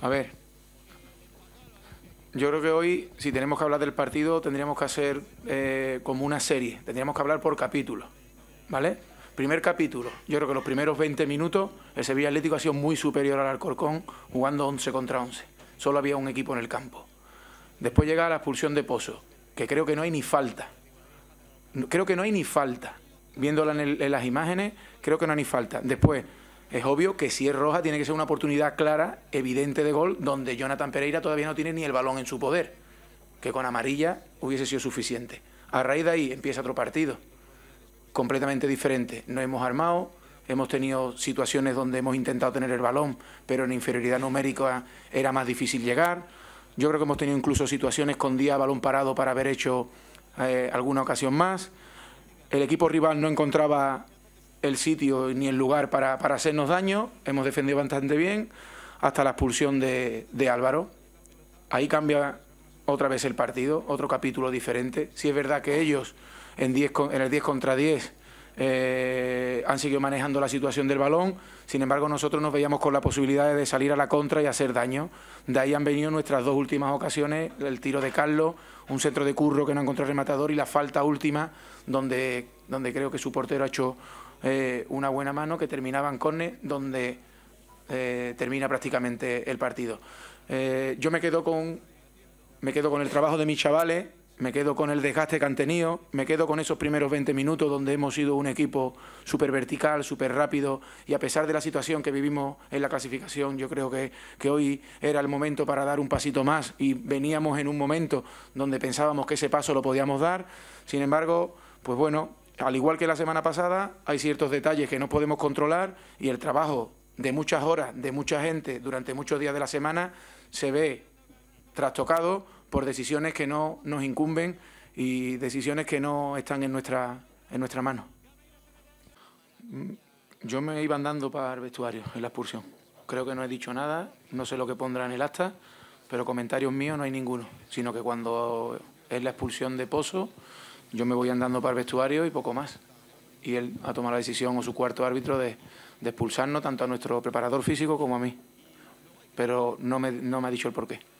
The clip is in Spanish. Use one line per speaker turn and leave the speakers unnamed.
A ver, yo creo que hoy, si tenemos que hablar del partido, tendríamos que hacer eh, como una serie, tendríamos que hablar por capítulos, ¿vale? Primer capítulo, yo creo que los primeros 20 minutos el Sevilla Atlético ha sido muy superior al Alcorcón jugando 11 contra 11, solo había un equipo en el campo. Después llega la expulsión de Pozo, que creo que no hay ni falta, creo que no hay ni falta, viéndola en, en las imágenes, creo que no hay ni falta. Después, es obvio que si es roja tiene que ser una oportunidad clara, evidente de gol, donde Jonathan Pereira todavía no tiene ni el balón en su poder, que con amarilla hubiese sido suficiente. A raíz de ahí empieza otro partido, completamente diferente. No hemos armado, hemos tenido situaciones donde hemos intentado tener el balón, pero en inferioridad numérica era más difícil llegar. Yo creo que hemos tenido incluso situaciones con día balón parado para haber hecho eh, alguna ocasión más. El equipo rival no encontraba el sitio ni el lugar para, hacernos daño, hemos defendido bastante bien hasta la expulsión de, Álvaro. Ahí cambia otra vez el partido, otro capítulo diferente. Si es verdad que ellos en, en el 10 contra 10 eh, han seguido manejando la situación del balón, sin embargo nosotros nos veíamos con la posibilidad de salir a la contra y hacer daño. De ahí han venido nuestras dos últimas ocasiones, el tiro de Carlos, un centro de curro que no encontró rematador y la falta última donde, donde creo que su portero ha hecho eh, una buena mano que terminaba en corne donde eh, termina prácticamente el partido. Eh, yo me quedo con me quedo con el trabajo de mis chavales, me quedo con el desgaste que han tenido, me quedo con esos primeros 20 minutos donde hemos sido un equipo súper vertical, súper rápido y a pesar de la situación que vivimos en la clasificación, yo creo que, que, hoy era el momento para dar un pasito más y veníamos en un momento donde pensábamos que ese paso lo podíamos dar, sin embargo, pues bueno, al igual que la semana pasada, hay ciertos detalles que no podemos controlar y el trabajo de muchas horas, de mucha gente, durante muchos días de la semana, se ve trastocado por decisiones que no nos incumben y decisiones que no están en nuestra, en nuestra mano. Mm, yo me iba andando para el vestuario en la expulsión. Creo que no he dicho nada, no sé lo que pondrá en el acta, pero comentarios míos no hay ninguno, sino que cuando es la expulsión de Pozo yo me voy andando para el vestuario y poco más. Y él ha tomado la decisión, o su cuarto árbitro, de, de expulsarnos tanto a nuestro preparador físico como a mí. Pero no me, no me ha dicho el porqué.